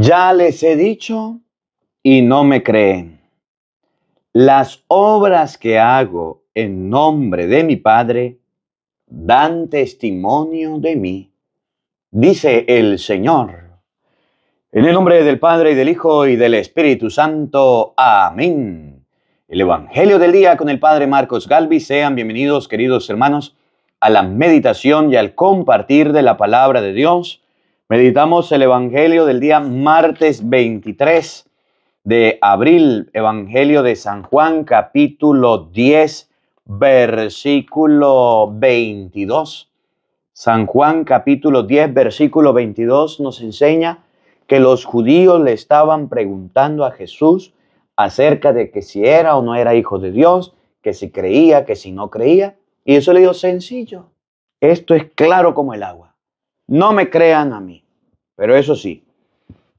Ya les he dicho y no me creen. Las obras que hago en nombre de mi Padre dan testimonio de mí, dice el Señor. En el nombre del Padre y del Hijo y del Espíritu Santo. Amén. El Evangelio del Día con el Padre Marcos Galvi. Sean bienvenidos, queridos hermanos, a la meditación y al compartir de la palabra de Dios Meditamos el Evangelio del día martes 23 de abril, Evangelio de San Juan capítulo 10, versículo 22. San Juan capítulo 10, versículo 22 nos enseña que los judíos le estaban preguntando a Jesús acerca de que si era o no era hijo de Dios, que si creía, que si no creía. Y eso le dio sencillo. Esto es claro como el agua. No me crean a mí, pero eso sí,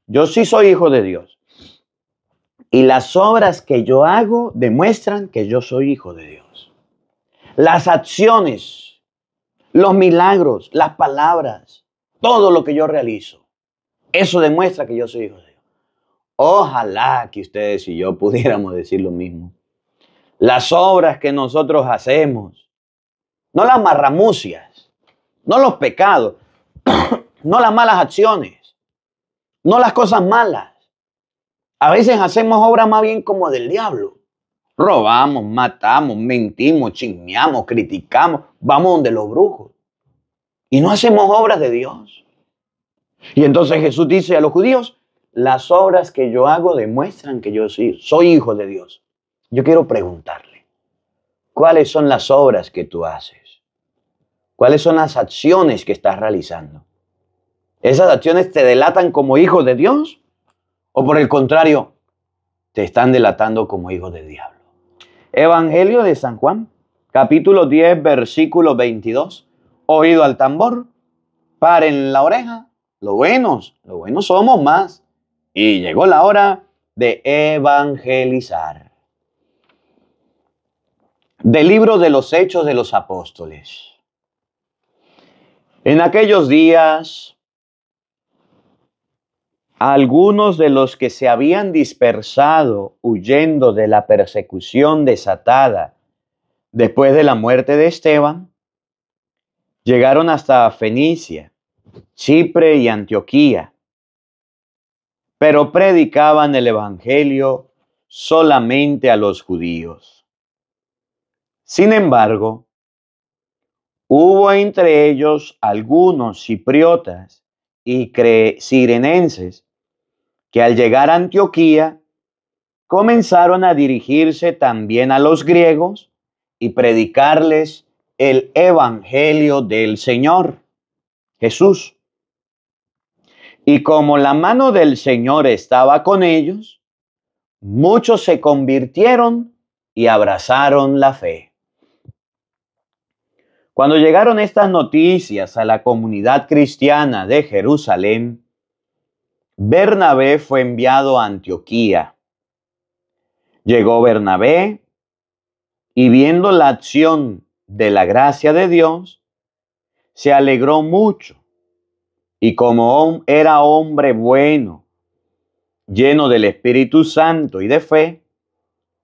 yo sí soy hijo de Dios. Y las obras que yo hago demuestran que yo soy hijo de Dios. Las acciones, los milagros, las palabras, todo lo que yo realizo, eso demuestra que yo soy hijo de Dios. Ojalá que ustedes y yo pudiéramos decir lo mismo. Las obras que nosotros hacemos, no las marramucias, no los pecados, no las malas acciones, no las cosas malas. A veces hacemos obras más bien como del diablo. Robamos, matamos, mentimos, chismeamos, criticamos, vamos donde los brujos. Y no hacemos obras de Dios. Y entonces Jesús dice a los judíos, las obras que yo hago demuestran que yo soy, soy hijo de Dios. Yo quiero preguntarle, ¿cuáles son las obras que tú haces? cuáles son las acciones que estás realizando. ¿Esas acciones te delatan como hijo de Dios? ¿O por el contrario, te están delatando como hijo del diablo? Evangelio de San Juan, capítulo 10, versículo 22. Oído al tambor, paren la oreja, lo buenos, lo buenos somos más. Y llegó la hora de evangelizar. Del libro de los Hechos de los Apóstoles. En aquellos días, algunos de los que se habían dispersado huyendo de la persecución desatada después de la muerte de Esteban, llegaron hasta Fenicia, Chipre y Antioquía, pero predicaban el Evangelio solamente a los judíos. Sin embargo, Hubo entre ellos algunos cipriotas y sirenenses que al llegar a Antioquía comenzaron a dirigirse también a los griegos y predicarles el Evangelio del Señor Jesús. Y como la mano del Señor estaba con ellos, muchos se convirtieron y abrazaron la fe. Cuando llegaron estas noticias a la comunidad cristiana de Jerusalén, Bernabé fue enviado a Antioquía. Llegó Bernabé y viendo la acción de la gracia de Dios, se alegró mucho y como era hombre bueno, lleno del Espíritu Santo y de fe,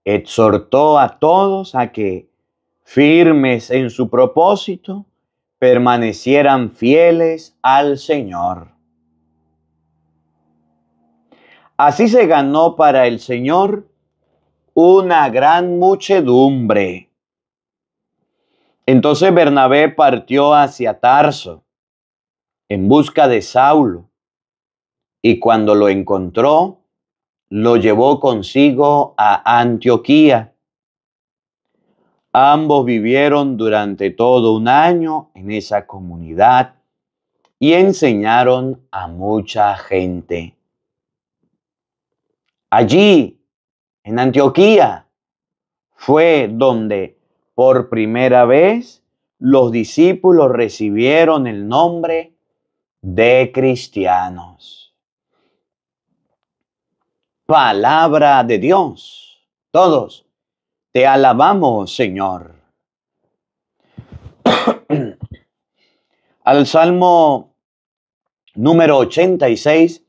exhortó a todos a que firmes en su propósito, permanecieran fieles al Señor. Así se ganó para el Señor una gran muchedumbre. Entonces Bernabé partió hacia Tarso en busca de Saulo y cuando lo encontró, lo llevó consigo a Antioquía Ambos vivieron durante todo un año en esa comunidad y enseñaron a mucha gente. Allí, en Antioquía, fue donde por primera vez los discípulos recibieron el nombre de cristianos. Palabra de Dios. Todos te alabamos, Señor. Al Salmo número 86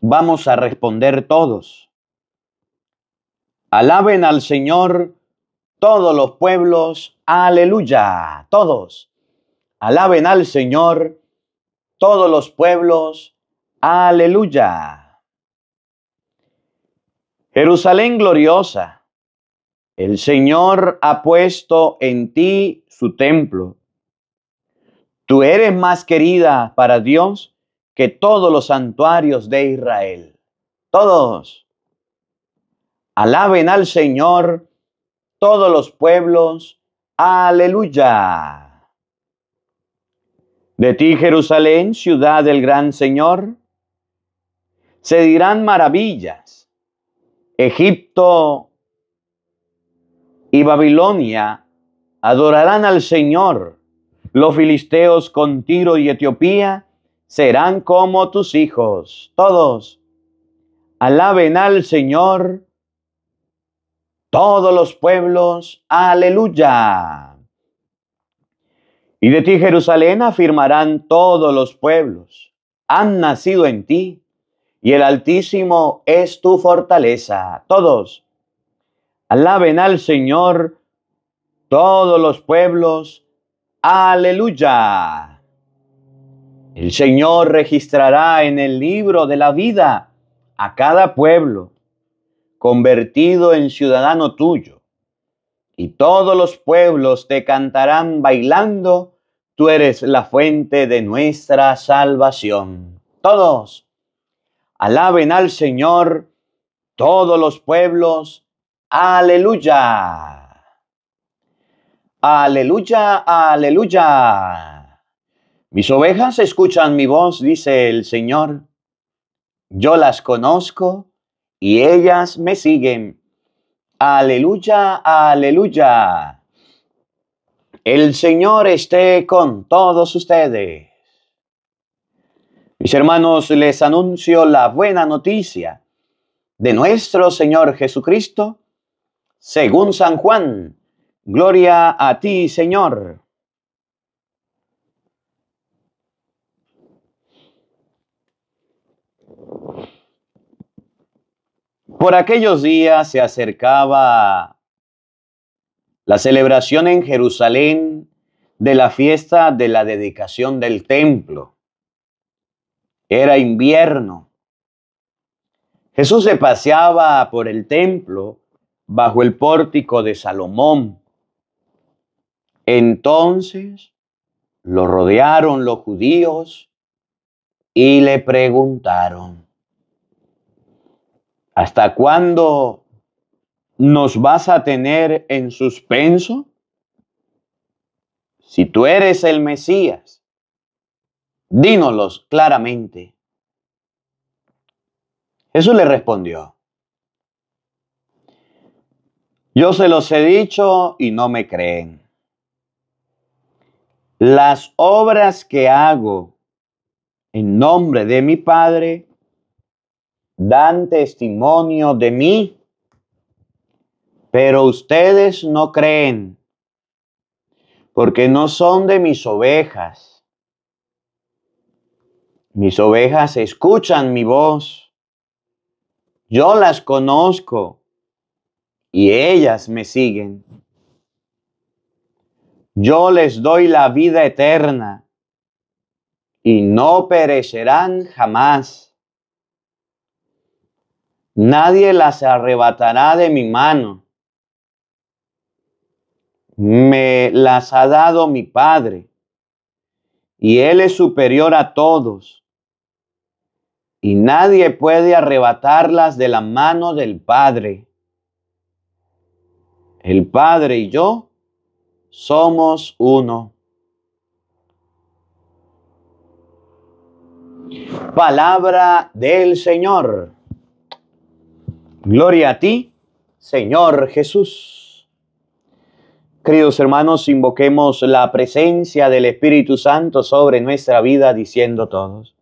vamos a responder todos. Alaben al Señor todos los pueblos. Aleluya. Todos. Alaben al Señor todos los pueblos. Aleluya. Jerusalén gloriosa el Señor ha puesto en ti su templo. Tú eres más querida para Dios que todos los santuarios de Israel. Todos. Alaben al Señor todos los pueblos. Aleluya. De ti, Jerusalén, ciudad del gran Señor, se dirán maravillas. Egipto y Babilonia adorarán al Señor. Los filisteos con Tiro y Etiopía serán como tus hijos. Todos alaben al Señor. Todos los pueblos, aleluya. Y de ti, Jerusalén, afirmarán todos los pueblos. Han nacido en ti, y el Altísimo es tu fortaleza. Todos Alaben al Señor todos los pueblos. Aleluya. El Señor registrará en el libro de la vida a cada pueblo convertido en ciudadano tuyo. Y todos los pueblos te cantarán bailando, tú eres la fuente de nuestra salvación. Todos, alaben al Señor, todos los pueblos, Aleluya. Aleluya, aleluya. Mis ovejas escuchan mi voz, dice el Señor. Yo las conozco y ellas me siguen. Aleluya, aleluya. El Señor esté con todos ustedes. Mis hermanos, les anuncio la buena noticia de nuestro Señor Jesucristo según San Juan. Gloria a ti, Señor. Por aquellos días se acercaba la celebración en Jerusalén de la fiesta de la dedicación del templo. Era invierno. Jesús se paseaba por el templo bajo el pórtico de Salomón. Entonces lo rodearon los judíos y le preguntaron, ¿hasta cuándo nos vas a tener en suspenso? Si tú eres el Mesías, dínoslos claramente. Jesús le respondió, yo se los he dicho y no me creen. Las obras que hago en nombre de mi Padre dan testimonio de mí, pero ustedes no creen, porque no son de mis ovejas. Mis ovejas escuchan mi voz. Yo las conozco y ellas me siguen. Yo les doy la vida eterna y no perecerán jamás. Nadie las arrebatará de mi mano. Me las ha dado mi Padre y Él es superior a todos. Y nadie puede arrebatarlas de la mano del Padre. El Padre y yo somos uno. Palabra del Señor. Gloria a ti, Señor Jesús. Queridos hermanos, invoquemos la presencia del Espíritu Santo sobre nuestra vida diciendo todos,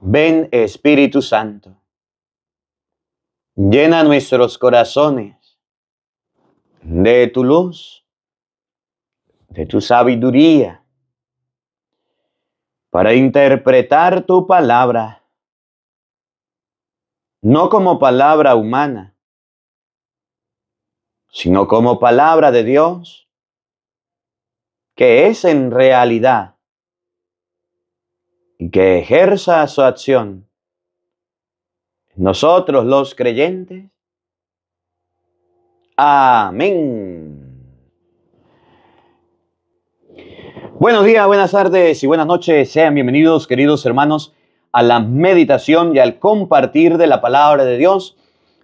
ven Espíritu Santo, llena nuestros corazones de tu luz, de tu sabiduría, para interpretar tu palabra, no como palabra humana, sino como palabra de Dios, que es en realidad y que ejerza su acción. Nosotros los creyentes Amén. Buenos días, buenas tardes y buenas noches. Sean bienvenidos, queridos hermanos, a la meditación y al compartir de la palabra de Dios.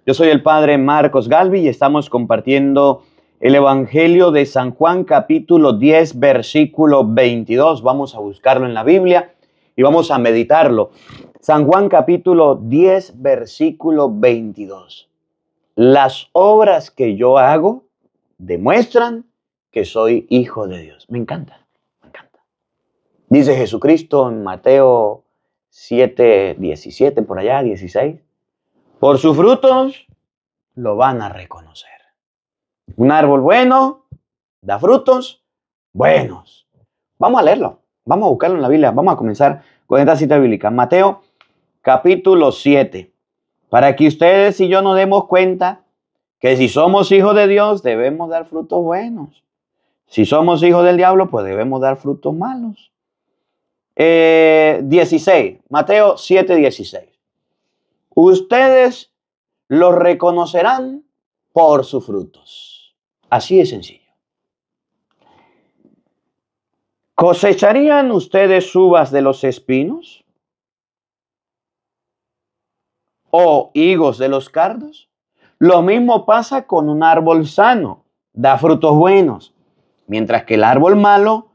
Yo soy el Padre Marcos Galvi y estamos compartiendo el Evangelio de San Juan capítulo 10, versículo 22. Vamos a buscarlo en la Biblia y vamos a meditarlo. San Juan capítulo 10, versículo 22. Las obras que yo hago demuestran que soy hijo de Dios. Me encanta, me encanta. Dice Jesucristo en Mateo 7, 17, por allá, 16. Por sus frutos lo van a reconocer. Un árbol bueno da frutos buenos. Vamos a leerlo, vamos a buscarlo en la Biblia, vamos a comenzar con esta cita bíblica. Mateo capítulo 7 para que ustedes y yo nos demos cuenta que si somos hijos de Dios debemos dar frutos buenos. Si somos hijos del diablo, pues debemos dar frutos malos. 16, eh, Mateo 7, 16. Ustedes los reconocerán por sus frutos. Así de sencillo. ¿Cosecharían ustedes uvas de los espinos o higos de los cardos? Lo mismo pasa con un árbol sano, da frutos buenos, mientras que el árbol malo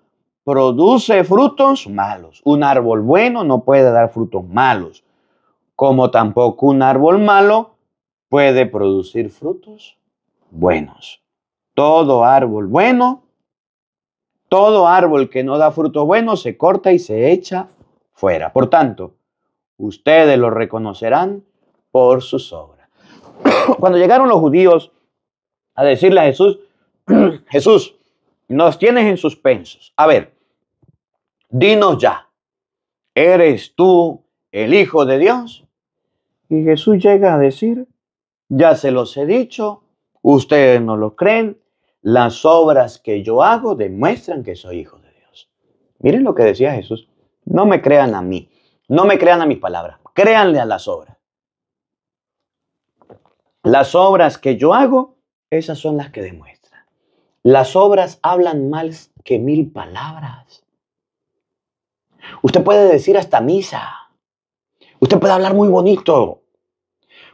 produce frutos malos. Un árbol bueno no puede dar frutos malos, como tampoco un árbol malo puede producir frutos buenos. Todo árbol bueno, todo árbol que no da frutos buenos se corta y se echa fuera. Por tanto, ustedes lo reconocerán por sus obras. Cuando llegaron los judíos a decirle a Jesús, Jesús, nos tienes en suspensos. A ver, dinos ya, ¿eres tú el Hijo de Dios? Y Jesús llega a decir, ya se los he dicho, ustedes no lo creen, las obras que yo hago demuestran que soy Hijo de Dios. Miren lo que decía Jesús, no me crean a mí, no me crean a mis palabras, créanle a las obras. Las obras que yo hago, esas son las que demuestran. Las obras hablan más que mil palabras. Usted puede decir hasta misa. Usted puede hablar muy bonito.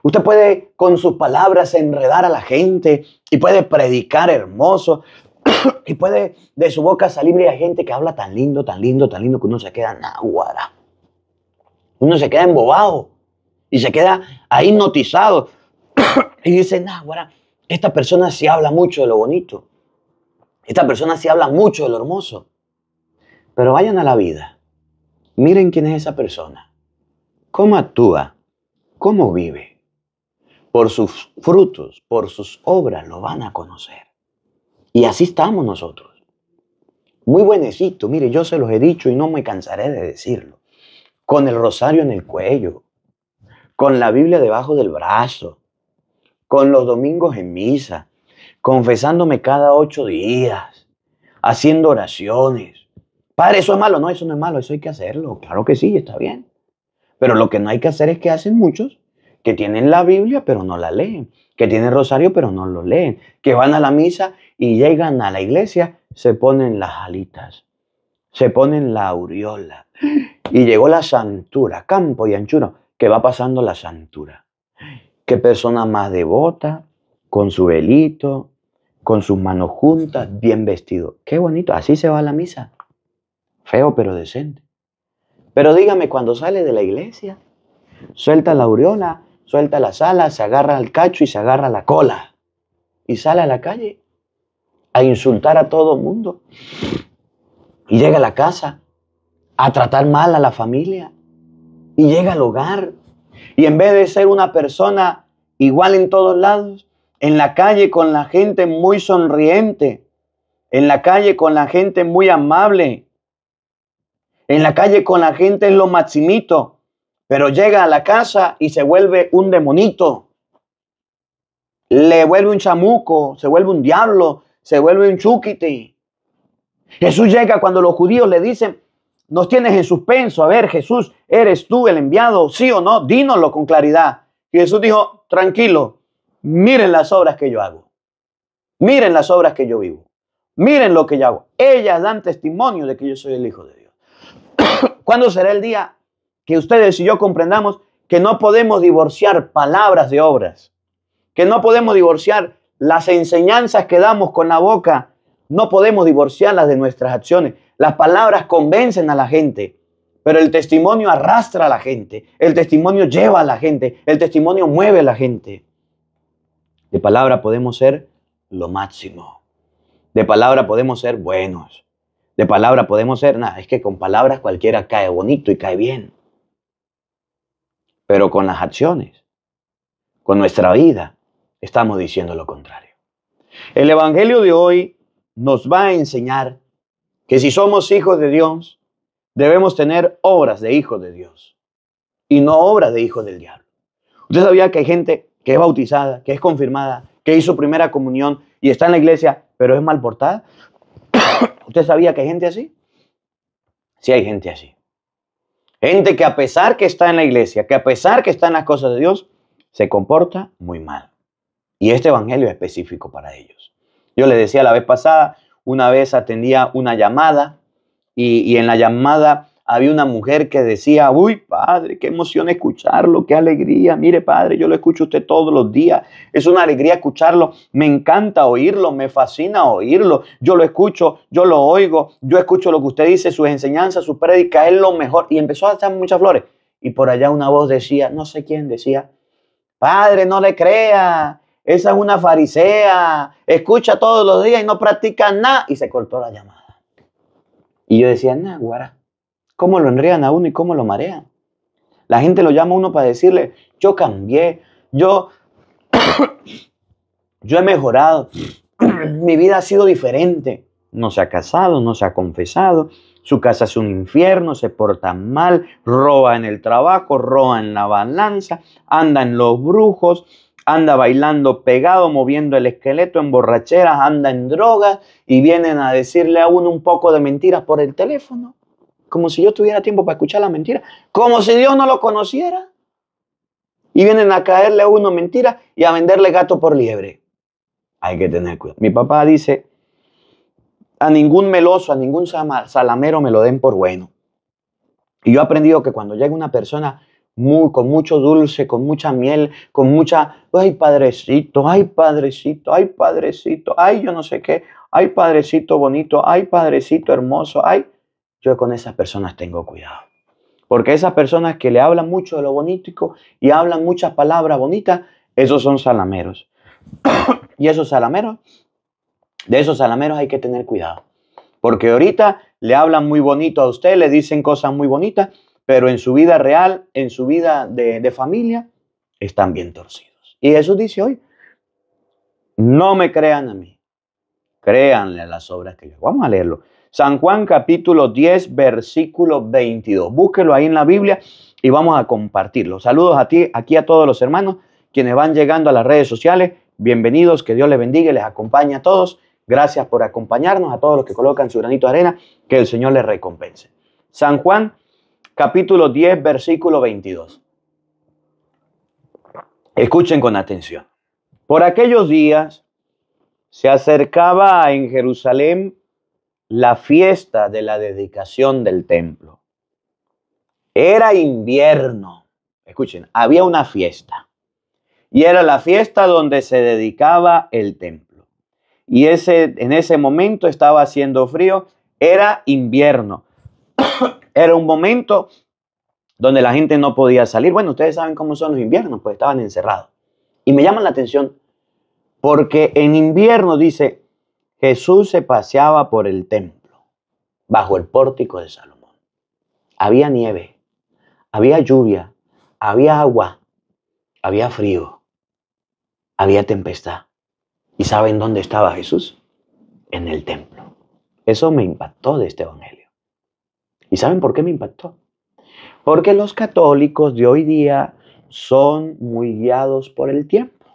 Usted puede con sus palabras enredar a la gente y puede predicar hermoso y puede de su boca salir a gente que habla tan lindo, tan lindo, tan lindo que uno se queda aguada. Uno se queda embobado y se queda ahí notizado. y dicen, ah, esta persona sí habla mucho de lo bonito. Esta persona sí habla mucho de lo hermoso. Pero vayan a la vida. Miren quién es esa persona. Cómo actúa. Cómo vive. Por sus frutos, por sus obras lo van a conocer. Y así estamos nosotros. Muy buenecito, mire, yo se los he dicho y no me cansaré de decirlo. Con el rosario en el cuello, con la Biblia debajo del brazo, con los domingos en misa, confesándome cada ocho días, haciendo oraciones. Padre, eso es malo, no, eso no es malo, eso hay que hacerlo, claro que sí, está bien. Pero lo que no hay que hacer es que hacen muchos que tienen la Biblia pero no la leen, que tienen rosario pero no lo leen, que van a la misa y llegan a la iglesia, se ponen las alitas, se ponen la aureola y llegó la santura, campo y anchura, que va pasando la santura. Qué persona más devota, con su velito, con sus manos juntas, bien vestido. Qué bonito, así se va a la misa. Feo pero decente. Pero dígame, cuando sale de la iglesia, suelta la aureola, suelta la sala, se agarra al cacho y se agarra la cola. Y sale a la calle a insultar a todo el mundo. Y llega a la casa a tratar mal a la familia. Y llega al hogar y en vez de ser una persona igual en todos lados, en la calle con la gente muy sonriente, en la calle con la gente muy amable, en la calle con la gente en lo maximito, pero llega a la casa y se vuelve un demonito. Le vuelve un chamuco, se vuelve un diablo, se vuelve un chukiti. Jesús llega cuando los judíos le dicen, nos tienes en suspenso. A ver, Jesús, ¿eres tú el enviado? ¿Sí o no? Dínoslo con claridad. Y Jesús dijo, tranquilo, miren las obras que yo hago. Miren las obras que yo vivo. Miren lo que yo hago. Ellas dan testimonio de que yo soy el Hijo de Dios. ¿Cuándo será el día que ustedes y yo comprendamos que no podemos divorciar palabras de obras? Que no podemos divorciar las enseñanzas que damos con la boca, no podemos divorciarlas de nuestras acciones. Las palabras convencen a la gente, pero el testimonio arrastra a la gente, el testimonio lleva a la gente, el testimonio mueve a la gente. De palabra podemos ser lo máximo. De palabra podemos ser buenos. De palabra podemos ser, nada, es que con palabras cualquiera cae bonito y cae bien. Pero con las acciones, con nuestra vida, estamos diciendo lo contrario. El Evangelio de hoy nos va a enseñar que si somos hijos de Dios, debemos tener obras de hijos de Dios y no obras de hijos del diablo. Usted sabía que hay gente que es bautizada, que es confirmada, que hizo primera comunión y está en la iglesia, pero es mal portada. ¿Usted sabía que hay gente así? Sí hay gente así. Gente que a pesar que está en la iglesia, que a pesar que está en las cosas de Dios, se comporta muy mal. Y este evangelio es específico para ellos. Yo les decía la vez pasada, una vez atendía una llamada y, en la llamada había una mujer que decía, uy, padre, qué emoción escucharlo, qué alegría. Mire, padre, yo lo escucho a usted todos los días. Es una alegría escucharlo. Me encanta oírlo, me fascina oírlo. Yo lo escucho, yo lo oigo, yo escucho lo que usted dice, sus enseñanzas, su prédica, es lo mejor. Y empezó a echar muchas flores. Y por allá una voz decía, no sé quién decía, padre, no le crea esa es una farisea, escucha todos los días y no practica nada. Y se cortó la llamada. Y yo decía, nah, guara, ¿cómo lo enrean a uno y cómo lo marean? La gente lo llama a uno para decirle, yo cambié, yo, yo he mejorado, mi vida ha sido diferente. No se ha casado, no se ha confesado, su casa es un infierno, se porta mal, roba en el trabajo, roba en la balanza, anda en los brujos, anda bailando pegado, moviendo el esqueleto en borracheras, anda en drogas y vienen a decirle a uno un poco de mentiras por el teléfono. Como si yo tuviera tiempo para escuchar la mentira, Como si Dios no lo conociera. Y vienen a caerle a uno mentiras y a venderle gato por liebre. Hay que tener cuidado. Mi papá dice, a ningún meloso, a ningún salamero me lo den por bueno. Y yo he aprendido que cuando llega una persona con mucho dulce, con mucha miel, con mucha, ay padrecito, ay padrecito, ay padrecito, ay yo no sé qué, ay padrecito bonito, ay padrecito hermoso, ay, yo con esas personas tengo cuidado. Porque esas personas que le hablan mucho de lo bonito y hablan muchas palabras bonitas, esos son salameros. y esos salameros, de esos salameros hay que tener cuidado. Porque ahorita le hablan muy bonito a usted, le dicen cosas muy bonitas, pero en su vida real, en su vida de, familia, están bien torcidos. Y Jesús dice hoy, no me crean a mí, créanle a las obras que yo. Vamos a leerlo. San Juan capítulo 10, versículo 22. Búsquelo ahí en la Biblia y vamos a compartirlo. Saludos a ti, aquí a todos los hermanos quienes van llegando a las redes sociales. Bienvenidos, que Dios les bendiga y les acompañe a todos. Gracias por acompañarnos, a todos los que colocan su granito de arena, que el Señor les recompense. San Juan capítulo 10, versículo 22. Escuchen con atención. Por aquellos días se acercaba en Jerusalén la fiesta de la dedicación del templo. Era invierno. Escuchen, había una fiesta. Y era la fiesta donde se dedicaba el templo. Y ese, en ese momento estaba haciendo frío. Era invierno. Era un momento donde la gente no podía salir. Bueno, ustedes saben cómo son los inviernos, pues estaban encerrados. Y me llaman la atención porque en invierno dice, Jesús se paseaba por el templo, bajo el pórtico de Salomón. Había nieve, había lluvia, había agua, había frío, había tempestad. ¿Y saben dónde estaba Jesús? En el templo. Eso me impactó de este evangelio. ¿Y saben por qué me impactó? Porque los católicos de hoy día son muy guiados por el tiempo.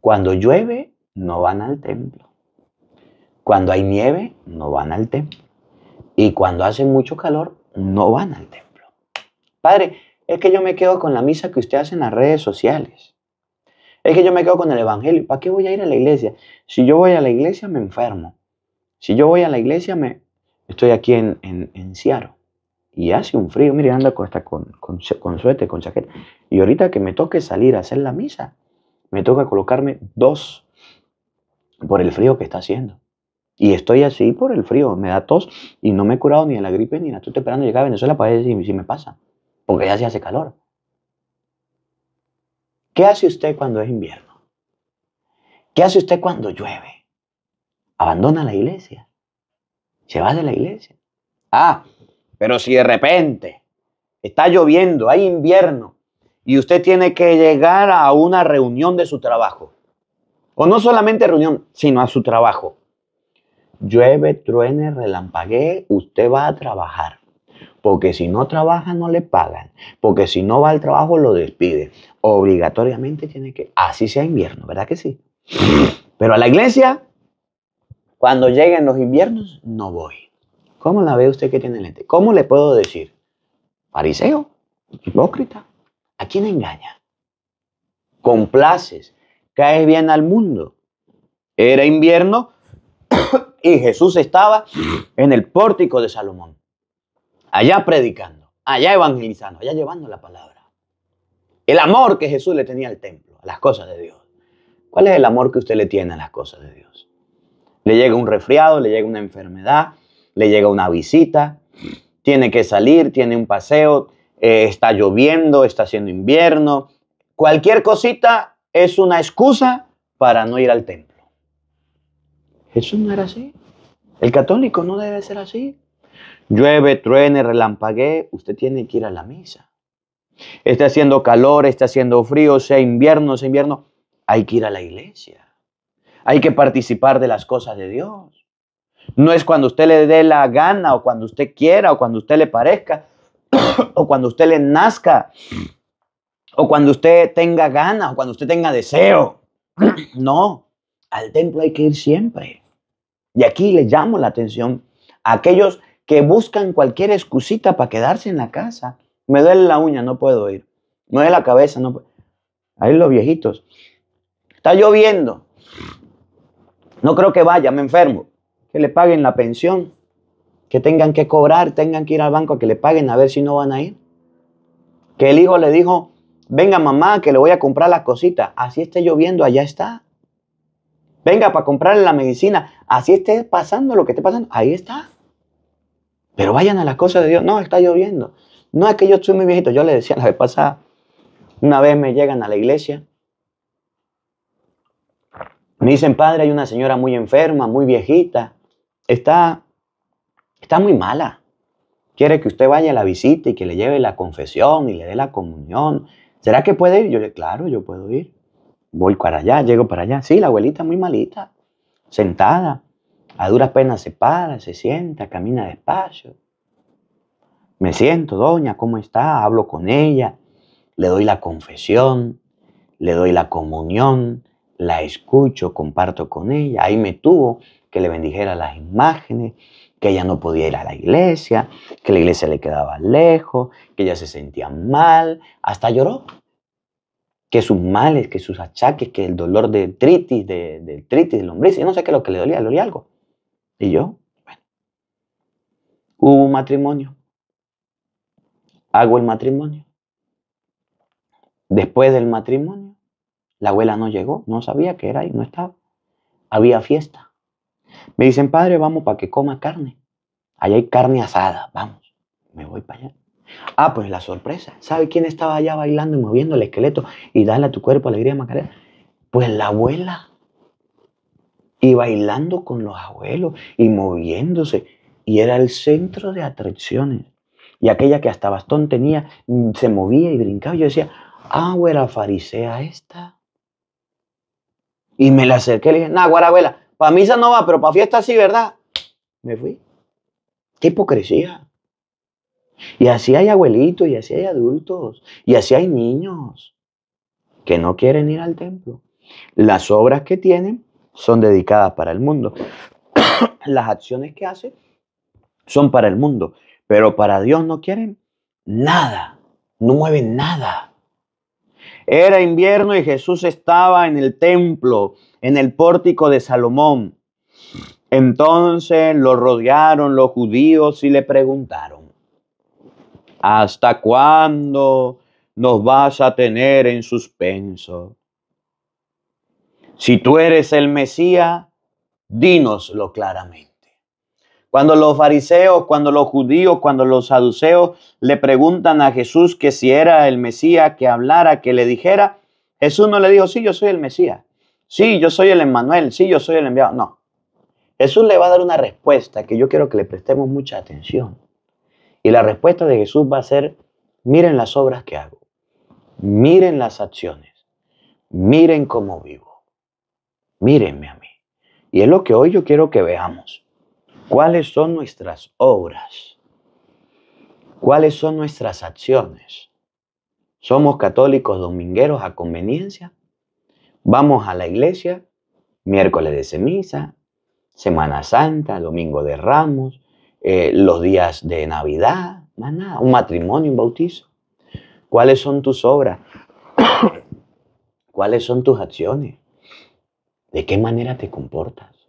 Cuando llueve, no van al templo. Cuando hay nieve, no van al templo. Y cuando hace mucho calor, no van al templo. Padre, es que yo me quedo con la misa que usted hace en las redes sociales. Es que yo me quedo con el Evangelio. ¿Para qué voy a ir a la iglesia? Si yo voy a la iglesia, me enfermo. Si yo voy a la iglesia, me, Estoy aquí en, en, Seattle y hace un frío, mire, anda con, con, con, con suéter, con chaqueta. Y ahorita que me toque salir a hacer la misa, me toca colocarme dos por el frío que está haciendo. Y estoy así por el frío, me da tos y no me he curado ni de la gripe ni nada. Estoy esperando llegar a Venezuela para ver si me pasa, porque ya se hace calor. ¿Qué hace usted cuando es invierno? ¿Qué hace usted cuando llueve? ¿Abandona la iglesia? Se va de la iglesia. Ah, pero si de repente está lloviendo, hay invierno, y usted tiene que llegar a una reunión de su trabajo, o no solamente reunión, sino a su trabajo. Llueve, truene, relampaguee, usted va a trabajar. Porque si no trabaja, no le pagan. Porque si no va al trabajo, lo despide. Obligatoriamente tiene que, así sea invierno, ¿verdad que sí? Pero a la iglesia cuando lleguen los inviernos, no voy. ¿Cómo la ve usted que tiene lente? ¿Cómo le puedo decir? Fariseo, hipócrita. ¿A quién engaña? Complaces, caes bien al mundo. Era invierno y Jesús estaba en el pórtico de Salomón, allá predicando, allá evangelizando, allá llevando la palabra. El amor que Jesús le tenía al templo, a las cosas de Dios. ¿Cuál es el amor que usted le tiene a las cosas de Dios? Le llega un resfriado, le llega una enfermedad, le llega una visita, tiene que salir, tiene un paseo, eh, está lloviendo, está haciendo invierno. Cualquier cosita es una excusa para no ir al templo. ¿Eso no era así. El católico no debe ser así. Llueve, truene, relampaguee, usted tiene que ir a la misa. Está haciendo calor, está haciendo frío, sea invierno, sea invierno, hay que ir a la iglesia. Hay que participar de las cosas de Dios. No es cuando usted le dé la gana o cuando usted quiera o cuando usted le parezca o cuando usted le nazca o cuando usted tenga ganas o cuando usted tenga deseo. No, al templo hay que ir siempre. Y aquí le llamo la atención a aquellos que buscan cualquier excusita para quedarse en la casa. Me duele la uña, no puedo ir. Me duele la cabeza, no puedo. Ahí los viejitos. Está lloviendo. No creo que vaya, me enfermo. Que le paguen la pensión, que tengan que cobrar, tengan que ir al banco que le paguen a ver si no van a ir. Que el hijo le dijo, venga mamá, que le voy a comprar las cositas. Así esté lloviendo, allá está. Venga para comprarle la medicina. Así esté pasando lo que esté pasando, ahí está. Pero vayan a las cosas de Dios. No, está lloviendo. No es que yo estoy muy viejito. Yo le decía la vez pasada, una vez me llegan a la iglesia me dicen, padre, hay una señora muy enferma, muy viejita, está, está muy mala. Quiere que usted vaya a la visita y que le lleve la confesión y le dé la comunión. ¿Será que puede ir? Yo le, digo, claro, yo puedo ir. Voy para allá, llego para allá. Sí, la abuelita muy malita, sentada. A duras penas se para, se sienta, camina despacio. Me siento, doña, ¿cómo está? Hablo con ella, le doy la confesión, le doy la comunión, la escucho, comparto con ella. Ahí me tuvo que le bendijera las imágenes, que ella no podía ir a la iglesia, que la iglesia le quedaba lejos, que ella se sentía mal, hasta lloró. Que sus males, que sus achaques, que el dolor de tritis, de, tritis, de lombriz, yo no sé qué es lo que le dolía, le dolía algo. Y yo, bueno, hubo un matrimonio. Hago el matrimonio. Después del matrimonio, la abuela no llegó, no sabía que era y no estaba. Había fiesta. Me dicen, padre, vamos para que coma carne. Allá hay carne asada, vamos. Me voy para allá. Ah, pues la sorpresa. ¿Sabe quién estaba allá bailando y moviendo el esqueleto y darle a tu cuerpo alegría, Macarena? Pues la abuela. Y bailando con los abuelos y moviéndose. Y era el centro de atracciones. Y aquella que hasta bastón tenía se movía y brincaba. Yo decía, ah, farisea esta. Y me la acerqué y le dije, nah, guarabuela, para misa no va, pero para fiesta sí, ¿verdad? Me fui. ¡Qué hipocresía! Y así hay abuelitos, y así hay adultos, y así hay niños que no quieren ir al templo. Las obras que tienen son dedicadas para el mundo. Las acciones que hacen son para el mundo, pero para Dios no quieren nada, no mueven nada. Era invierno y Jesús estaba en el templo, en el pórtico de Salomón. Entonces lo rodearon los judíos y le preguntaron, ¿hasta cuándo nos vas a tener en suspenso? Si tú eres el Mesías, dínoslo claramente. Cuando los fariseos, cuando los judíos, cuando los saduceos le preguntan a Jesús que si era el Mesías, que hablara, que le dijera, Jesús no le dijo, sí, yo soy el Mesías, sí, yo soy el Emmanuel, sí, yo soy el enviado. No, Jesús le va a dar una respuesta que yo quiero que le prestemos mucha atención. Y la respuesta de Jesús va a ser, miren las obras que hago, miren las acciones, miren cómo vivo, mírenme a mí. Y es lo que hoy yo quiero que veamos. ¿Cuáles son nuestras obras? ¿Cuáles son nuestras acciones? ¿Somos católicos domingueros a conveniencia? ¿Vamos a la iglesia? Miércoles de ceniza, Semana Santa, Domingo de Ramos, eh, los días de Navidad, más nada, un matrimonio, un bautizo. ¿Cuáles son tus obras? ¿Cuáles son tus acciones? ¿De qué manera te comportas?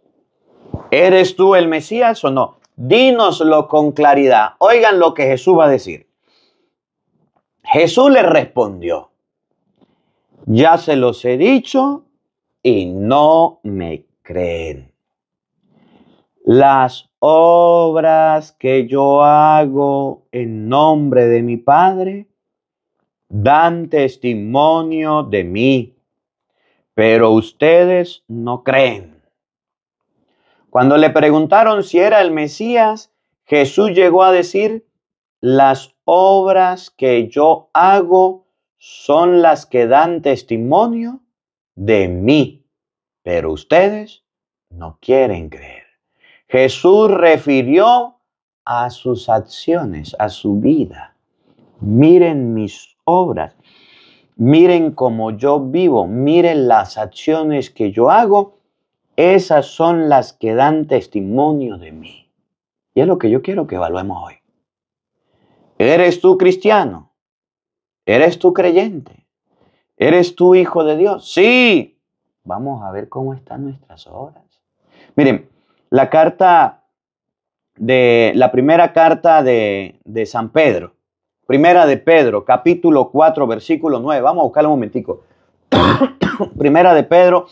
¿Eres tú el Mesías o no? Dínoslo con claridad. Oigan lo que Jesús va a decir. Jesús le respondió, ya se los he dicho y no me creen. Las obras que yo hago en nombre de mi Padre dan testimonio de mí, pero ustedes no creen. Cuando le preguntaron si era el Mesías, Jesús llegó a decir, las obras que yo hago son las que dan testimonio de mí, pero ustedes no quieren creer. Jesús refirió a sus acciones, a su vida. Miren mis obras, miren cómo yo vivo, miren las acciones que yo hago esas son las que dan testimonio de mí. Y es lo que yo quiero que evaluemos hoy. ¿Eres tú cristiano? ¿Eres tú creyente? ¿Eres tú hijo de Dios? Sí. Vamos a ver cómo están nuestras obras. Miren, la carta de la primera carta de, San Pedro, primera de Pedro, capítulo 4, versículo 9. Vamos a buscarlo un momentico. primera de Pedro,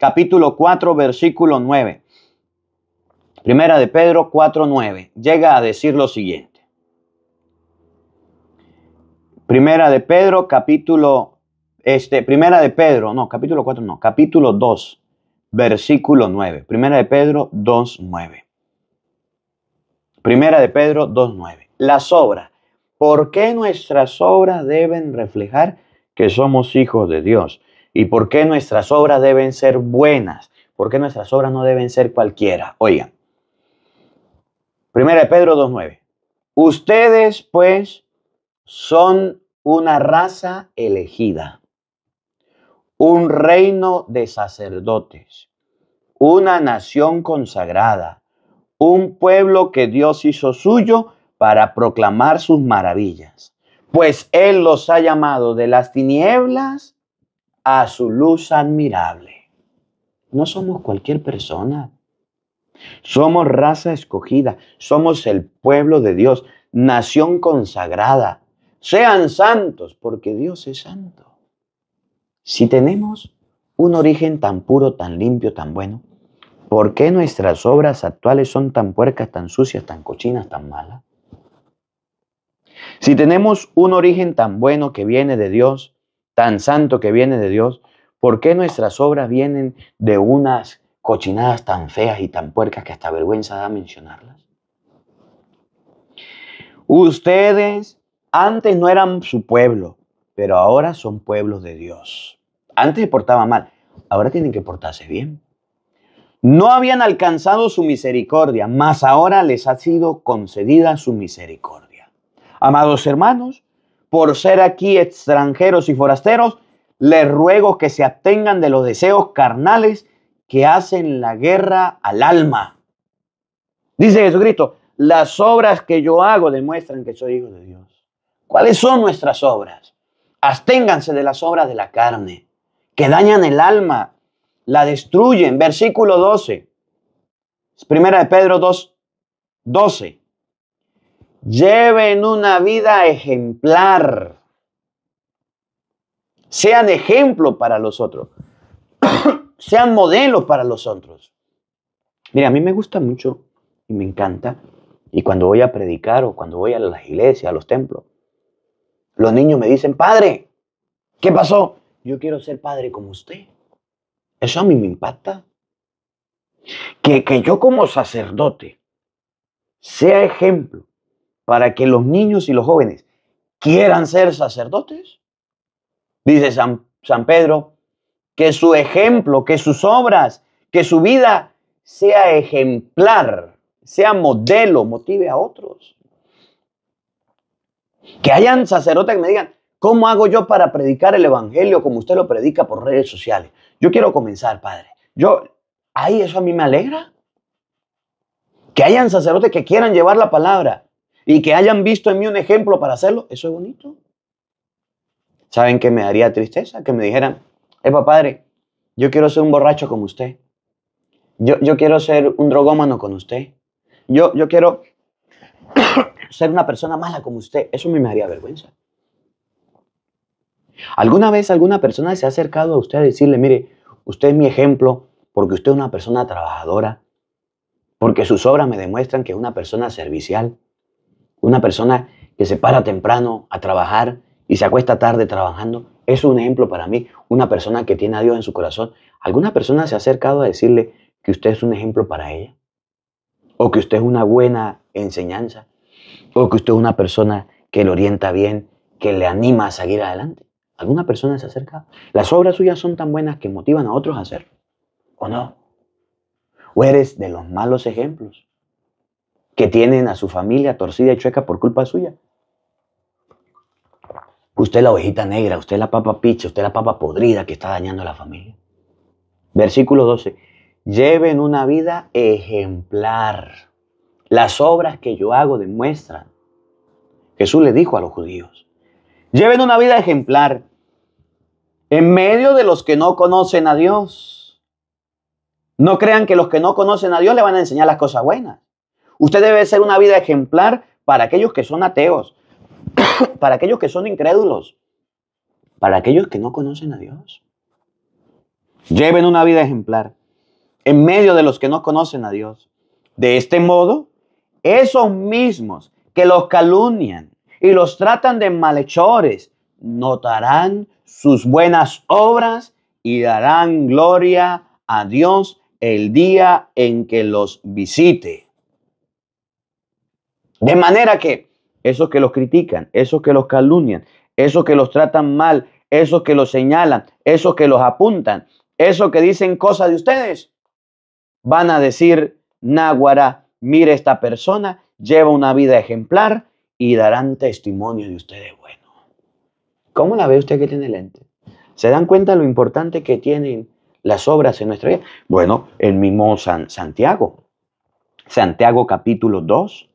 capítulo 4, versículo 9. Primera de Pedro 4, 9. Llega a decir lo siguiente. Primera de Pedro, capítulo, este, primera de Pedro, no, capítulo 4, no, capítulo 2, versículo 9. Primera de Pedro 2, 9. Primera de Pedro 2, 9. Las obras. ¿Por qué nuestras obras deben reflejar que somos hijos de Dios? ¿Y por qué nuestras obras deben ser buenas? ¿Por qué nuestras obras no deben ser cualquiera? Oigan, de Pedro 2.9. Ustedes pues son una raza elegida, un reino de sacerdotes, una nación consagrada, un pueblo que Dios hizo suyo para proclamar sus maravillas, pues Él los ha llamado de las tinieblas a su luz admirable. No somos cualquier persona. Somos raza escogida, somos el pueblo de Dios, nación consagrada. Sean santos porque Dios es santo. Si tenemos un origen tan puro, tan limpio, tan bueno, ¿por qué nuestras obras actuales son tan puercas, tan sucias, tan cochinas, tan malas? Si tenemos un origen tan bueno que viene de Dios, tan santo que viene de Dios, ¿por qué nuestras obras vienen de unas cochinadas tan feas y tan puercas que hasta vergüenza da mencionarlas? Ustedes antes no eran su pueblo, pero ahora son pueblos de Dios. Antes se portaban mal, ahora tienen que portarse bien. No habían alcanzado su misericordia, mas ahora les ha sido concedida su misericordia. Amados hermanos, por ser aquí extranjeros y forasteros, les ruego que se abstengan de los deseos carnales que hacen la guerra al alma. Dice Jesucristo, las obras que yo hago demuestran que soy hijo de Dios. ¿Cuáles son nuestras obras? Asténganse de las obras de la carne, que dañan el alma, la destruyen. Versículo 12. Primera de Pedro 2, 12. Lleven una vida ejemplar. Sean ejemplo para los otros. Sean modelos para los otros. Mira, a mí me gusta mucho y me encanta. Y cuando voy a predicar o cuando voy a las iglesias, a los templos, los niños me dicen, padre, ¿qué pasó? Yo quiero ser padre como usted. Eso a mí me impacta. Que, que yo como sacerdote sea ejemplo para que los niños y los jóvenes quieran ser sacerdotes? Dice San, Pedro, que su ejemplo, que sus obras, que su vida sea ejemplar, sea modelo, motive a otros. Que hayan sacerdotes que me digan, ¿cómo hago yo para predicar el Evangelio como usted lo predica por redes sociales? Yo quiero comenzar, Padre. Yo, ahí eso a mí me alegra. Que hayan sacerdotes que quieran llevar la palabra y que hayan visto en mí un ejemplo para hacerlo, eso es bonito. ¿Saben que me daría tristeza? Que me dijeran, eh padre, yo quiero ser un borracho como usted. Yo, yo quiero ser un drogómano con usted. Yo, yo quiero ser una persona mala como usted. Eso me haría vergüenza. ¿Alguna vez alguna persona se ha acercado a usted a decirle, mire, usted es mi ejemplo porque usted es una persona trabajadora, porque sus obras me demuestran que es una persona servicial, una persona que se para temprano a trabajar y se acuesta tarde trabajando es un ejemplo para mí. Una persona que tiene a Dios en su corazón. ¿Alguna persona se ha acercado a decirle que usted es un ejemplo para ella? ¿O que usted es una buena enseñanza? ¿O que usted es una persona que le orienta bien, que le anima a seguir adelante? ¿Alguna persona se ha acercado? Las obras suyas son tan buenas que motivan a otros a hacerlo. ¿O no? ¿O eres de los malos ejemplos? que tienen a su familia torcida y chueca por culpa suya. Usted es la ovejita negra, usted es la papa picha, usted es la papa podrida que está dañando a la familia. Versículo 12. Lleven una vida ejemplar. Las obras que yo hago demuestran. Jesús le dijo a los judíos. Lleven una vida ejemplar en medio de los que no conocen a Dios. No crean que los que no conocen a Dios le van a enseñar las cosas buenas. Usted debe ser una vida ejemplar para aquellos que son ateos, para aquellos que son incrédulos, para aquellos que no conocen a Dios. Lleven una vida ejemplar en medio de los que no conocen a Dios. De este modo, esos mismos que los calumnian y los tratan de malhechores notarán sus buenas obras y darán gloria a Dios el día en que los visite. De manera que esos que los critican, esos que los calumnian, esos que los tratan mal, esos que los señalan, esos que los apuntan, esos que dicen cosas de ustedes, van a decir, Náguara, mire esta persona, lleva una vida ejemplar y darán testimonio de ustedes bueno. ¿Cómo la ve usted que tiene lente? ¿Se dan cuenta lo importante que tienen las obras en nuestra vida? Bueno, el mismo Santiago. Santiago capítulo 2,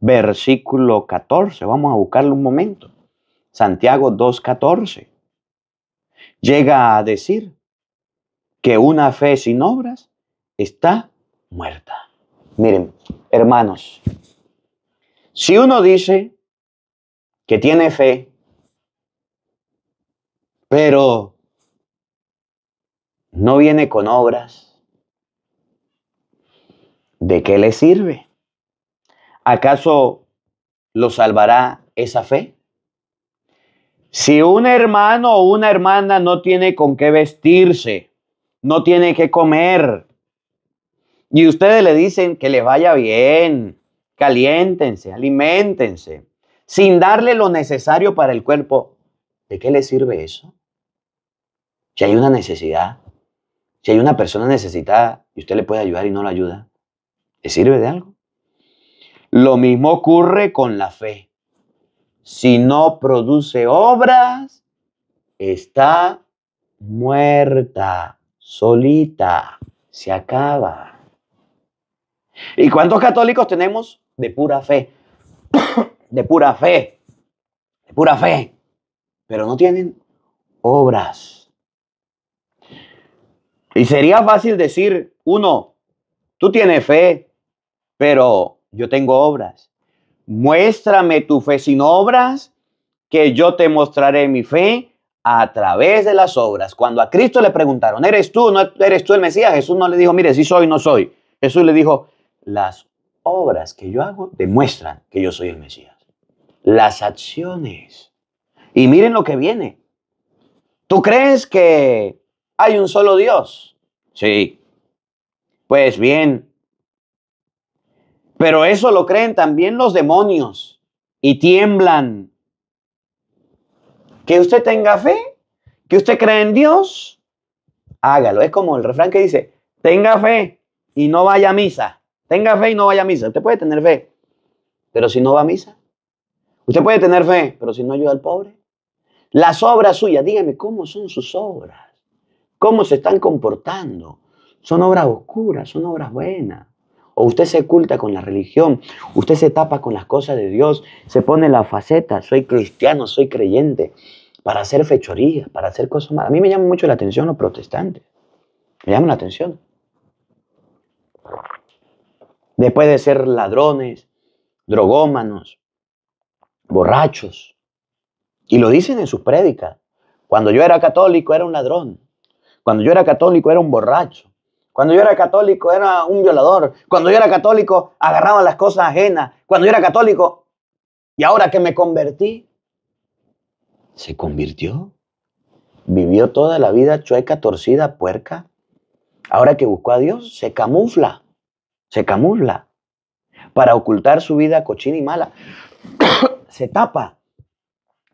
versículo 14. Vamos a buscarlo un momento. Santiago 2.14. Llega a decir que una fe sin obras está muerta. Miren, hermanos, si uno dice que tiene fe, pero no viene con obras, ¿de qué le sirve? ¿acaso lo salvará esa fe? Si un hermano o una hermana no tiene con qué vestirse, no tiene qué comer, y ustedes le dicen que le vaya bien, caliéntense, alimentense, sin darle lo necesario para el cuerpo, ¿de qué le sirve eso? Si hay una necesidad, si hay una persona necesitada y usted le puede ayudar y no la ayuda, ¿le sirve de algo? Lo mismo ocurre con la fe. Si no produce obras, está muerta, solita, se acaba. ¿Y cuántos católicos tenemos de pura fe? de pura fe, de pura fe, pero no tienen obras. Y sería fácil decir, uno, tú tienes fe, pero yo tengo obras. Muéstrame tu fe sin obras, que yo te mostraré mi fe a través de las obras. Cuando a Cristo le preguntaron, ¿eres tú, no eres tú el Mesías? Jesús no le dijo, mire, si sí soy, no soy. Jesús le dijo, las obras que yo hago demuestran que yo soy el Mesías. Las acciones. Y miren lo que viene. ¿Tú crees que hay un solo Dios? Sí. Pues bien, pero eso lo creen también los demonios y tiemblan. Que usted tenga fe, que usted cree en Dios, hágalo. Es como el refrán que dice, tenga fe y no vaya a misa. Tenga fe y no vaya a misa. Usted puede tener fe, pero si no va a misa. Usted puede tener fe, pero si no ayuda al pobre. Las obras suyas, dígame cómo son sus obras, cómo se están comportando. Son obras oscuras, son obras buenas o usted se oculta con la religión, usted se tapa con las cosas de Dios, se pone la faceta, soy cristiano, soy creyente, para hacer fechorías, para hacer cosas malas. A mí me llama mucho la atención los protestantes, me llama la atención. Después de ser ladrones, drogómanos, borrachos, y lo dicen en sus prédicas, cuando yo era católico era un ladrón, cuando yo era católico era un borracho, cuando yo era católico era un violador. Cuando yo era católico agarraba las cosas ajenas. Cuando yo era católico, y ahora que me convertí, se convirtió. Vivió toda la vida chueca, torcida, puerca. Ahora que buscó a Dios, se camufla. Se camufla. Para ocultar su vida cochina y mala. se tapa.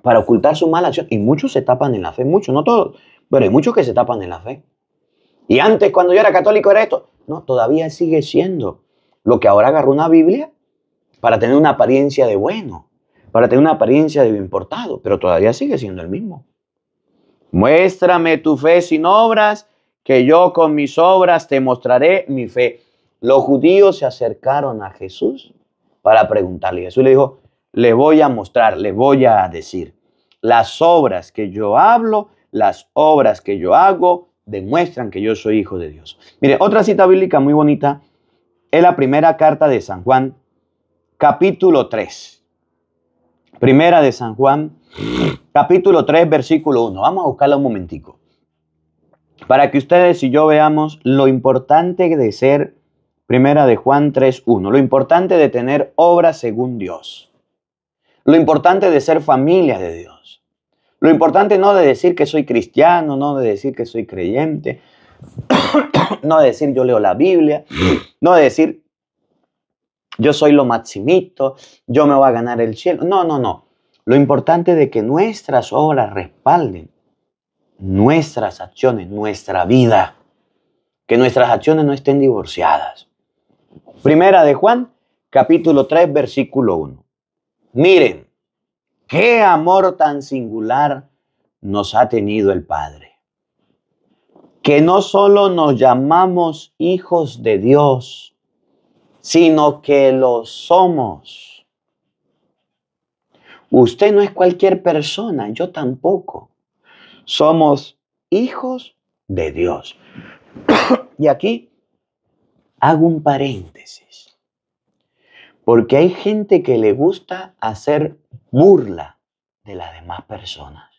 Para ocultar su mala acción. Y muchos se tapan en la fe, muchos, no todos, pero hay muchos que se tapan en la fe. Y antes cuando yo era católico era esto. No, todavía sigue siendo. Lo que ahora agarró una Biblia para tener una apariencia de bueno, para tener una apariencia de bien portado, pero todavía sigue siendo el mismo. Muéstrame tu fe sin obras, que yo con mis obras te mostraré mi fe. Los judíos se acercaron a Jesús para preguntarle. Jesús le dijo, le voy a mostrar, le voy a decir. Las obras que yo hablo, las obras que yo hago, demuestran que yo soy hijo de Dios. Mire, otra cita bíblica muy bonita es la primera carta de San Juan, capítulo 3. Primera de San Juan, capítulo 3, versículo 1. Vamos a buscarla un momentico. Para que ustedes y yo veamos lo importante de ser, primera de Juan 3, 1, lo importante de tener obra según Dios, lo importante de ser familia de Dios lo importante no de decir que soy cristiano, no de decir que soy creyente, no de decir yo leo la Biblia, no de decir yo soy lo maximito, yo me voy a ganar el cielo. No, no, no. Lo importante de que nuestras obras respalden nuestras acciones, nuestra vida. Que nuestras acciones no estén divorciadas. Primera de Juan, capítulo 3, versículo 1. Miren, Qué amor tan singular nos ha tenido el Padre. Que no solo nos llamamos hijos de Dios, sino que lo somos. Usted no es cualquier persona, yo tampoco. Somos hijos de Dios. y aquí hago un paréntesis. Porque hay gente que le gusta hacer burla de las demás personas.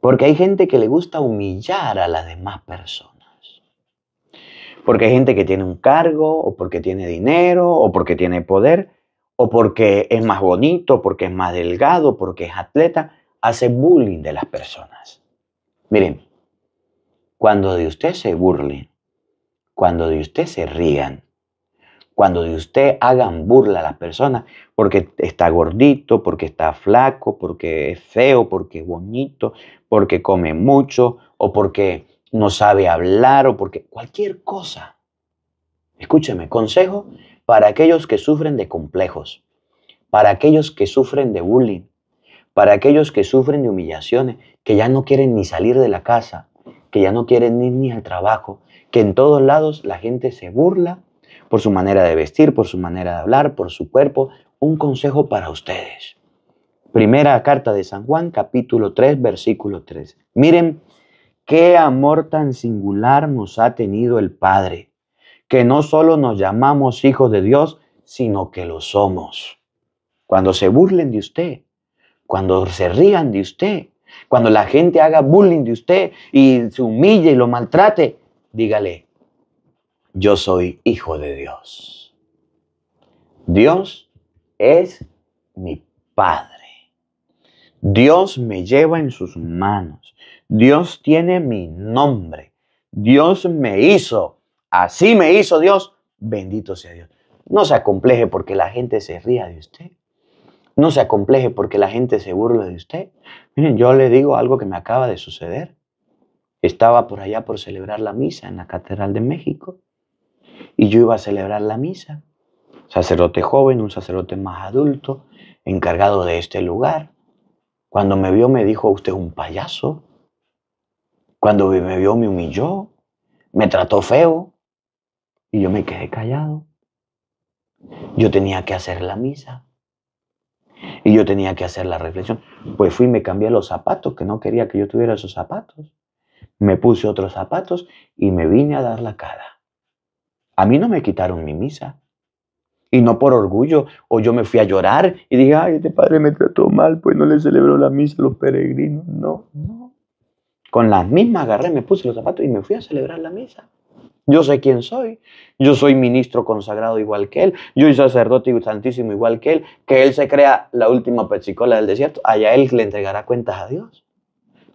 Porque hay gente que le gusta humillar a las demás personas. Porque hay gente que tiene un cargo, o porque tiene dinero, o porque tiene poder, o porque es más bonito, porque es más delgado, porque es atleta, hace bullying de las personas. Miren, cuando de usted se burlen, cuando de usted se rían, cuando de usted hagan burla a las personas porque está gordito, porque está flaco, porque es feo, porque es bonito, porque come mucho o porque no sabe hablar o porque cualquier cosa. Escúcheme, consejo para aquellos que sufren de complejos, para aquellos que sufren de bullying, para aquellos que sufren de humillaciones, que ya no quieren ni salir de la casa, que ya no quieren ir ni al trabajo, que en todos lados la gente se burla por su manera de vestir, por su manera de hablar, por su cuerpo. Un consejo para ustedes. Primera carta de San Juan, capítulo 3, versículo 3. Miren, qué amor tan singular nos ha tenido el Padre, que no solo nos llamamos hijos de Dios, sino que lo somos. Cuando se burlen de usted, cuando se rían de usted, cuando la gente haga bullying de usted y se humille y lo maltrate, dígale, yo soy hijo de Dios. Dios es mi Padre. Dios me lleva en sus manos. Dios tiene mi nombre. Dios me hizo. Así me hizo Dios. Bendito sea Dios. No se acompleje porque la gente se ría de usted. No se acompleje porque la gente se burla de usted. Miren, yo le digo algo que me acaba de suceder. Estaba por allá por celebrar la misa en la Catedral de México y yo iba a celebrar la misa. Sacerdote joven, un sacerdote más adulto, encargado de este lugar. Cuando me vio me dijo, usted es un payaso. Cuando me vio me humilló, me trató feo y yo me quedé callado. Yo tenía que hacer la misa y yo tenía que hacer la reflexión. Pues fui y me cambié los zapatos, que no quería que yo tuviera esos zapatos. Me puse otros zapatos y me vine a dar la cara. A mí no me quitaron mi misa. Y no por orgullo, o yo me fui a llorar y dije, ay, este padre me trató mal, pues no le celebró la misa a los peregrinos. No, no. Con las mismas agarré, me puse los zapatos y me fui a celebrar la misa. Yo sé quién soy. Yo soy ministro consagrado igual que él. Yo soy sacerdote y santísimo igual que él. Que él se crea la última pechicola del desierto. Allá él le entregará cuentas a Dios.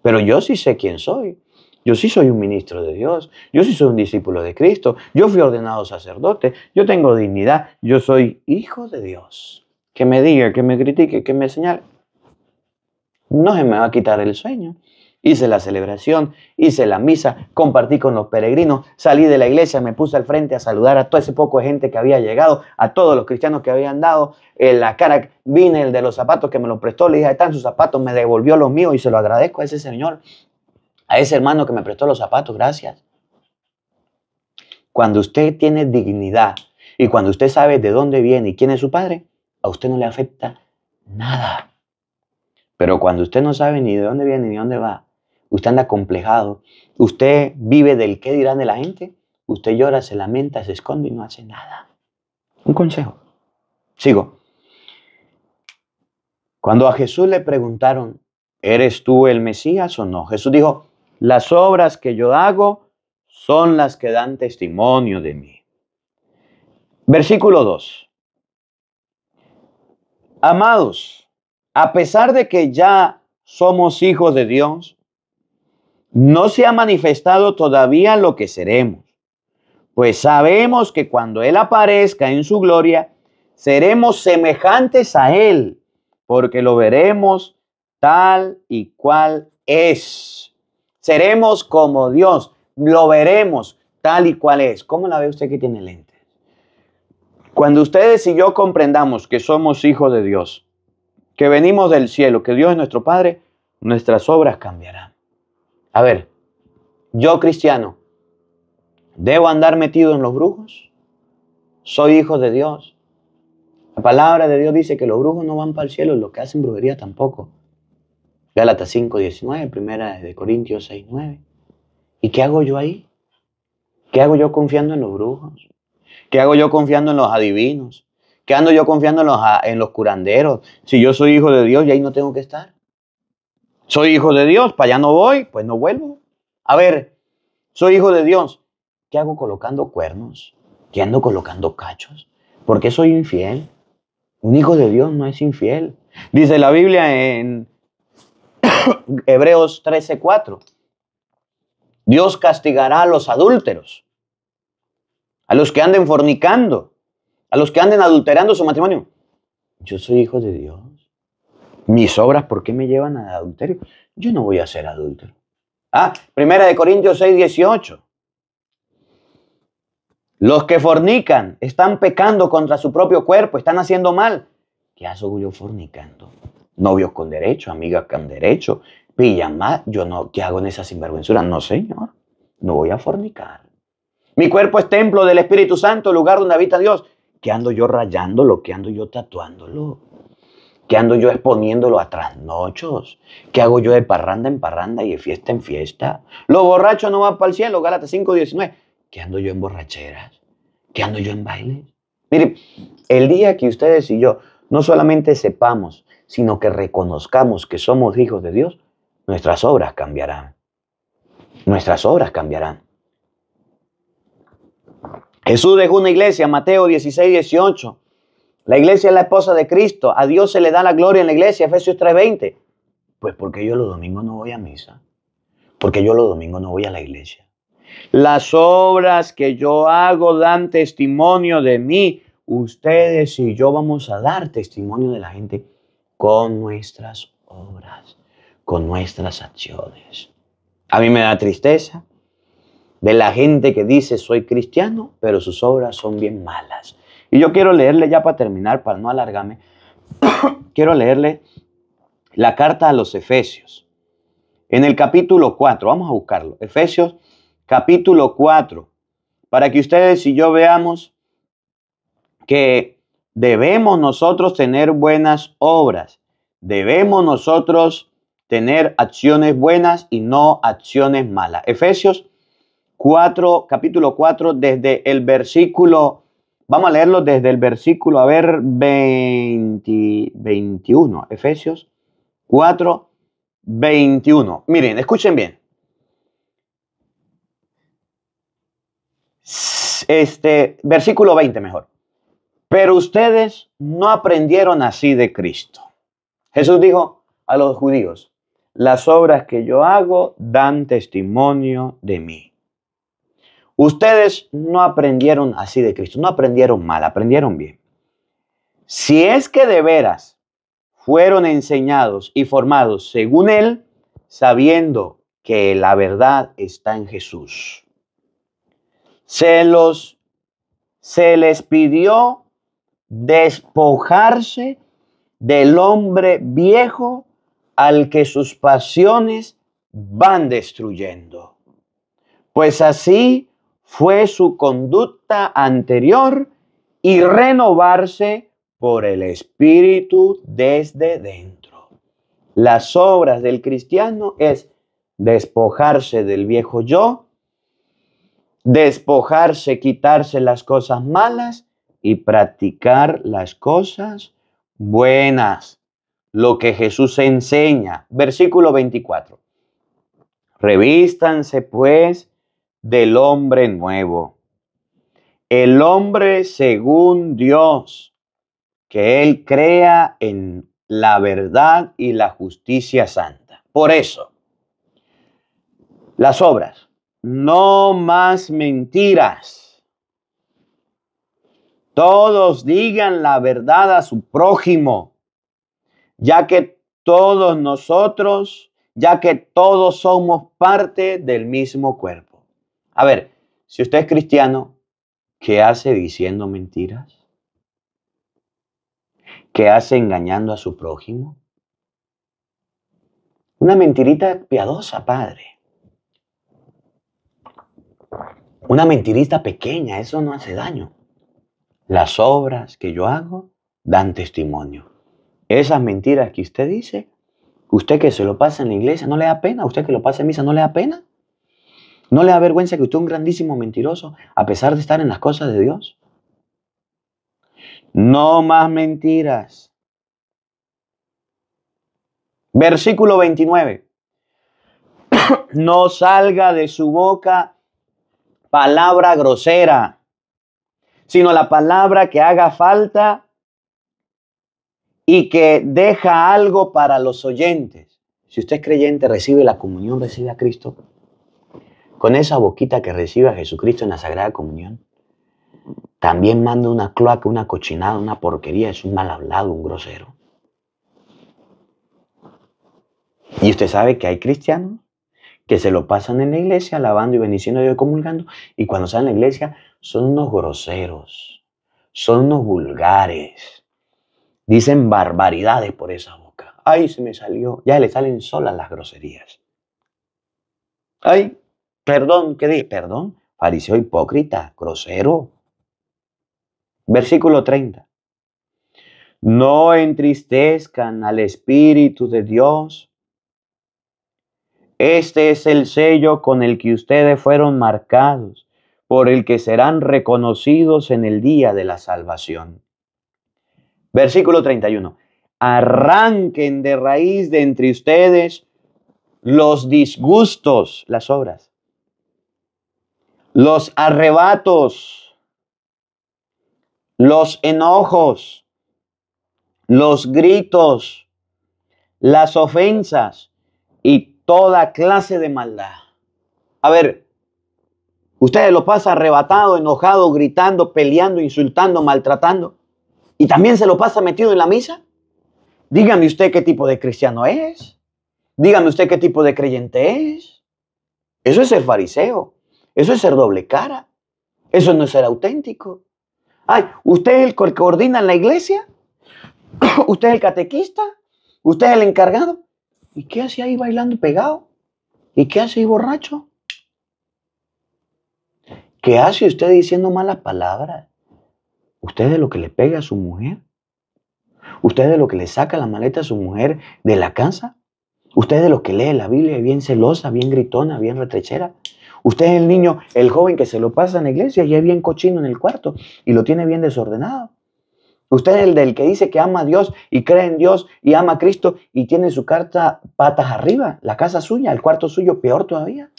Pero yo sí sé quién soy. Yo sí soy un ministro de Dios, yo sí soy un discípulo de Cristo, yo fui ordenado sacerdote, yo tengo dignidad, yo soy hijo de Dios. Que me diga, que me critique, que me señale. No se me va a quitar el sueño. Hice la celebración, hice la misa, compartí con los peregrinos, salí de la iglesia, me puse al frente a saludar a todo ese poco de gente que había llegado, a todos los cristianos que habían dado. En eh, la cara, vine el de los zapatos que me lo prestó, le dije, están sus zapatos, me devolvió los míos y se lo agradezco a ese señor a ese hermano que me prestó los zapatos, gracias. Cuando usted tiene dignidad y cuando usted sabe de dónde viene y quién es su padre, a usted no le afecta nada. Pero cuando usted no sabe ni de dónde viene ni de dónde va, usted anda complejado, usted vive del qué dirán de la gente, usted llora, se lamenta, se esconde y no hace nada. Un consejo. Sigo. Cuando a Jesús le preguntaron, ¿eres tú el Mesías o no? Jesús dijo, las obras que yo hago son las que dan testimonio de mí. Versículo 2. Amados, a pesar de que ya somos hijos de Dios, no se ha manifestado todavía lo que seremos, pues sabemos que cuando Él aparezca en su gloria, seremos semejantes a Él, porque lo veremos tal y cual es. Seremos como Dios, lo veremos tal y cual es. ¿Cómo la ve usted que tiene lentes? Cuando ustedes y yo comprendamos que somos hijos de Dios, que venimos del cielo, que Dios es nuestro Padre, nuestras obras cambiarán. A ver, yo cristiano, ¿debo andar metido en los brujos? Soy hijo de Dios. La palabra de Dios dice que los brujos no van para el cielo, los que hacen brujería tampoco. Gálatas 5.19, primera de Corintios 6.9. ¿Y qué hago yo ahí? ¿Qué hago yo confiando en los brujos? ¿Qué hago yo confiando en los adivinos? ¿Qué ando yo confiando en los, ah, en los curanderos? Si yo soy hijo de Dios y ahí no tengo que estar. Soy hijo de Dios, para allá no voy, pues no vuelvo. A ver, soy hijo de Dios. ¿Qué hago colocando cuernos? ¿Qué ando colocando cachos? ¿Por qué soy infiel? Un hijo de Dios no es infiel. Dice la Biblia en Hebreos 13:4. Dios castigará a los adúlteros, a los que anden fornicando, a los que anden adulterando su matrimonio. Yo soy hijo de Dios. Mis obras, ¿por qué me llevan a adulterio? Yo no voy a ser adúltero. Ah, primera de Corintios 6, 18. Los que fornican están pecando contra su propio cuerpo, están haciendo mal. ¿Qué hago yo fornicando? novios con derecho, amigas con derecho, más, yo no, ¿qué hago en esa sinvergüenzura? No, señor, no voy a fornicar. Mi cuerpo es templo del Espíritu Santo, lugar donde habita Dios. ¿Qué ando yo rayándolo? ¿Qué ando yo tatuándolo? ¿Qué ando yo exponiéndolo a trasnochos? ¿Qué hago yo de parranda en parranda y de fiesta en fiesta? Lo borracho no va para el cielo, Gálatas 5.19. ¿Qué ando yo en borracheras? ¿Qué ando yo en bailes? Mire, el día que ustedes y yo no solamente sepamos sino que reconozcamos que somos hijos de Dios, nuestras obras cambiarán. Nuestras obras cambiarán. Jesús dejó una iglesia, Mateo 16, 18. La iglesia es la esposa de Cristo. A Dios se le da la gloria en la iglesia, Efesios 3:20. Pues porque yo los domingos no voy a misa. Porque yo los domingos no voy a la iglesia. Las obras que yo hago dan testimonio de mí. Ustedes y yo vamos a dar testimonio de la gente con nuestras obras, con nuestras acciones. A mí me da tristeza de la gente que dice soy cristiano, pero sus obras son bien malas. Y yo quiero leerle ya para terminar, para no alargarme, quiero leerle la carta a los Efesios. En el capítulo 4, vamos a buscarlo. Efesios capítulo 4, para que ustedes y yo veamos que debemos nosotros tener buenas obras, debemos nosotros tener acciones buenas y no acciones malas. Efesios 4, capítulo 4, desde el versículo, vamos a leerlo desde el versículo, a ver, 20, 21, Efesios 4, 21. Miren, escuchen bien. Este, versículo 20 mejor. Pero ustedes no aprendieron así de Cristo. Jesús dijo a los judíos, las obras que yo hago dan testimonio de mí. Ustedes no aprendieron así de Cristo, no aprendieron mal, aprendieron bien. Si es que de veras fueron enseñados y formados según Él, sabiendo que la verdad está en Jesús. Se, se les pidió despojarse del hombre viejo al que sus pasiones van destruyendo. Pues así fue su conducta anterior y renovarse por el Espíritu desde dentro. Las obras del cristiano es despojarse del viejo yo, despojarse, quitarse las cosas malas y practicar las cosas buenas, lo que Jesús enseña. Versículo 24. Revístanse pues del hombre nuevo, el hombre según Dios, que Él crea en la verdad y la justicia santa. Por eso, las obras, no más mentiras todos digan la verdad a su prójimo, ya que todos nosotros, ya que todos somos parte del mismo cuerpo. A ver, si usted es cristiano, ¿qué hace diciendo mentiras? ¿Qué hace engañando a su prójimo? Una mentirita piadosa, padre. Una mentirita pequeña, eso no hace daño. Las obras que yo hago dan testimonio. Esas mentiras que usted dice, usted que se lo pasa en la iglesia, ¿no le da pena? ¿Usted que lo pasa en misa, no le da pena? ¿No le da vergüenza que usted es un grandísimo mentiroso a pesar de estar en las cosas de Dios? No más mentiras. Versículo 29. No salga de su boca palabra grosera sino la palabra que haga falta y que deja algo para los oyentes. Si usted es creyente, recibe la comunión, recibe a Cristo. Con esa boquita que recibe a Jesucristo en la Sagrada Comunión, también manda una cloaca, una cochinada, una porquería, es un mal hablado, un grosero. Y usted sabe que hay cristianos que se lo pasan en la iglesia, alabando y bendiciendo y comulgando, y cuando salen en la iglesia son unos groseros, son unos vulgares, dicen barbaridades por esa boca. Ay, se me salió, ya le salen solas las groserías. Ay, perdón, ¿qué dije? Perdón, fariseo hipócrita, grosero. Versículo 30. No entristezcan al Espíritu de Dios este es el sello con el que ustedes fueron marcados por el que serán reconocidos en el día de la salvación. Versículo 31. Arranquen de raíz de entre ustedes los disgustos, las obras, los arrebatos, los enojos, los gritos, las ofensas y toda clase de maldad. A ver, Ustedes lo pasa arrebatado, enojado, gritando, peleando, insultando, maltratando. Y también se lo pasa metido en la misa. Dígame usted qué tipo de cristiano es. Dígame usted qué tipo de creyente es. Eso es ser fariseo. Eso es ser doble cara. Eso no es ser auténtico. Ay, usted es el que coordina en la iglesia. Usted es el catequista. Usted es el encargado. ¿Y qué hace ahí bailando pegado? ¿Y qué hace ahí borracho? ¿Qué hace usted diciendo malas palabras? Usted es lo que le pega a su mujer. Usted es lo que le saca la maleta a su mujer de la casa. Usted es lo que lee la Biblia bien celosa, bien gritona, bien retrechera. Usted es el niño, el joven que se lo pasa en la iglesia y es bien cochino en el cuarto y lo tiene bien desordenado. Usted es el del que dice que ama a Dios y cree en Dios y ama a Cristo y tiene su carta patas arriba, la casa suya, el cuarto suyo peor todavía.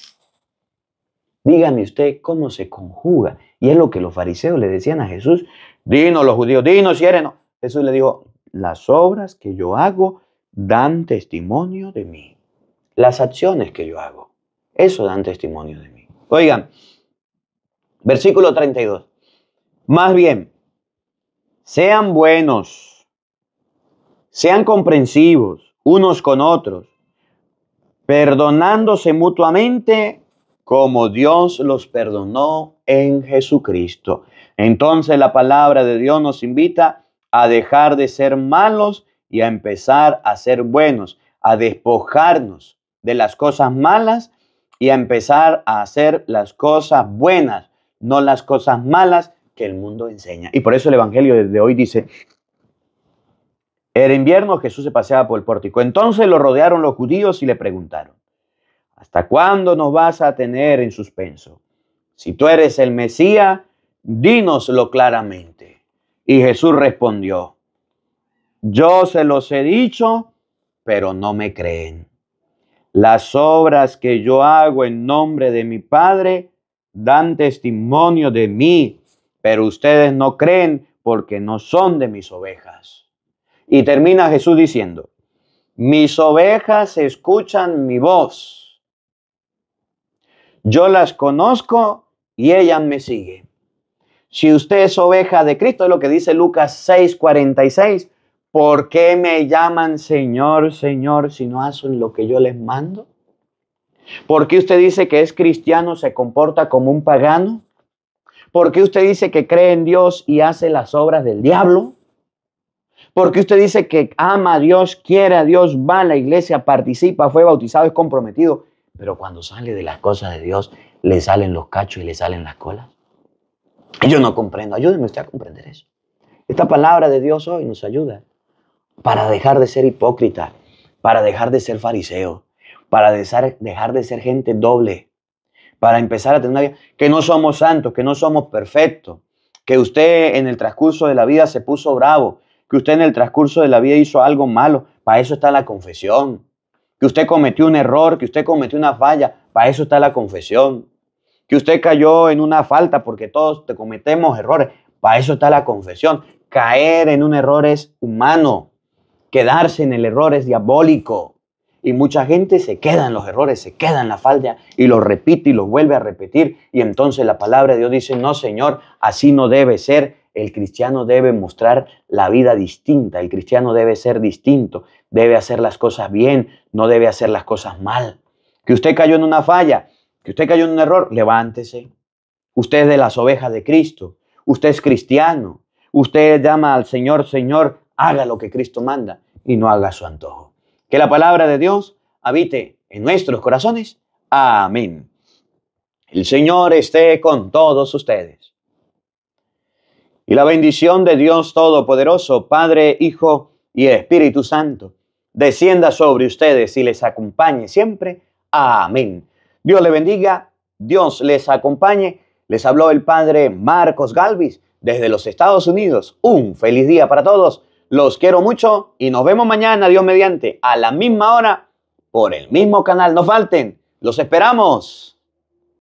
Dígame usted cómo se conjuga. Y es lo que los fariseos le decían a Jesús. Dinos los judíos, dinos si eres. Jesús le dijo, las obras que yo hago dan testimonio de mí. Las acciones que yo hago, eso dan testimonio de mí. Oigan, versículo 32. Más bien, sean buenos, sean comprensivos unos con otros, perdonándose mutuamente como Dios los perdonó en Jesucristo. Entonces la palabra de Dios nos invita a dejar de ser malos y a empezar a ser buenos, a despojarnos de las cosas malas y a empezar a hacer las cosas buenas, no las cosas malas que el mundo enseña. Y por eso el Evangelio de hoy dice, era invierno, Jesús se paseaba por el pórtico. Entonces lo rodearon los judíos y le preguntaron, ¿Hasta cuándo nos vas a tener en suspenso? Si tú eres el Mesías, dínoslo claramente. Y Jesús respondió, yo se los he dicho, pero no me creen. Las obras que yo hago en nombre de mi Padre dan testimonio de mí, pero ustedes no creen porque no son de mis ovejas. Y termina Jesús diciendo, mis ovejas escuchan mi voz yo las conozco y ellas me siguen. Si usted es oveja de Cristo, es lo que dice Lucas 6:46, ¿por qué me llaman Señor, Señor si no hacen lo que yo les mando? ¿Por qué usted dice que es cristiano, se comporta como un pagano? ¿Por qué usted dice que cree en Dios y hace las obras del diablo? ¿Por qué usted dice que ama a Dios, quiere a Dios, va a la iglesia, participa, fue bautizado, es comprometido pero cuando sale de las cosas de Dios, le salen los cachos y le salen las colas. yo no comprendo. Ayúdeme usted a comprender eso. Esta palabra de Dios hoy nos ayuda para dejar de ser hipócrita, para dejar de ser fariseo, para dejar de ser gente doble, para empezar a tener una vida que no somos santos, que no somos perfectos, que usted en el transcurso de la vida se puso bravo, que usted en el transcurso de la vida hizo algo malo. Para eso está la confesión que usted cometió un error, que usted cometió una falla. Para eso está la confesión. Que usted cayó en una falta, porque todos te cometemos errores. Para eso está la confesión. Caer en un error es humano. Quedarse en el error es diabólico. Y mucha gente se queda en los errores, se queda en la falda y lo repite y lo vuelve a repetir. Y entonces la palabra de Dios dice, no, Señor, así no debe ser el cristiano debe mostrar la vida distinta, el cristiano debe ser distinto, debe hacer las cosas bien, no debe hacer las cosas mal. Que usted cayó en una falla, que usted cayó en un error, levántese. Usted es de las ovejas de Cristo, usted es cristiano, usted llama al Señor, Señor, haga lo que Cristo manda y no haga su antojo. Que la palabra de Dios habite en nuestros corazones. Amén. El Señor esté con todos ustedes. Y la bendición de Dios Todopoderoso, Padre, Hijo y Espíritu Santo, descienda sobre ustedes y les acompañe siempre. Amén. Dios le bendiga, Dios les acompañe. Les habló el Padre Marcos Galvis desde los Estados Unidos. Un feliz día para todos. Los quiero mucho y nos vemos mañana, Dios mediante, a la misma hora, por el mismo canal. No falten, los esperamos.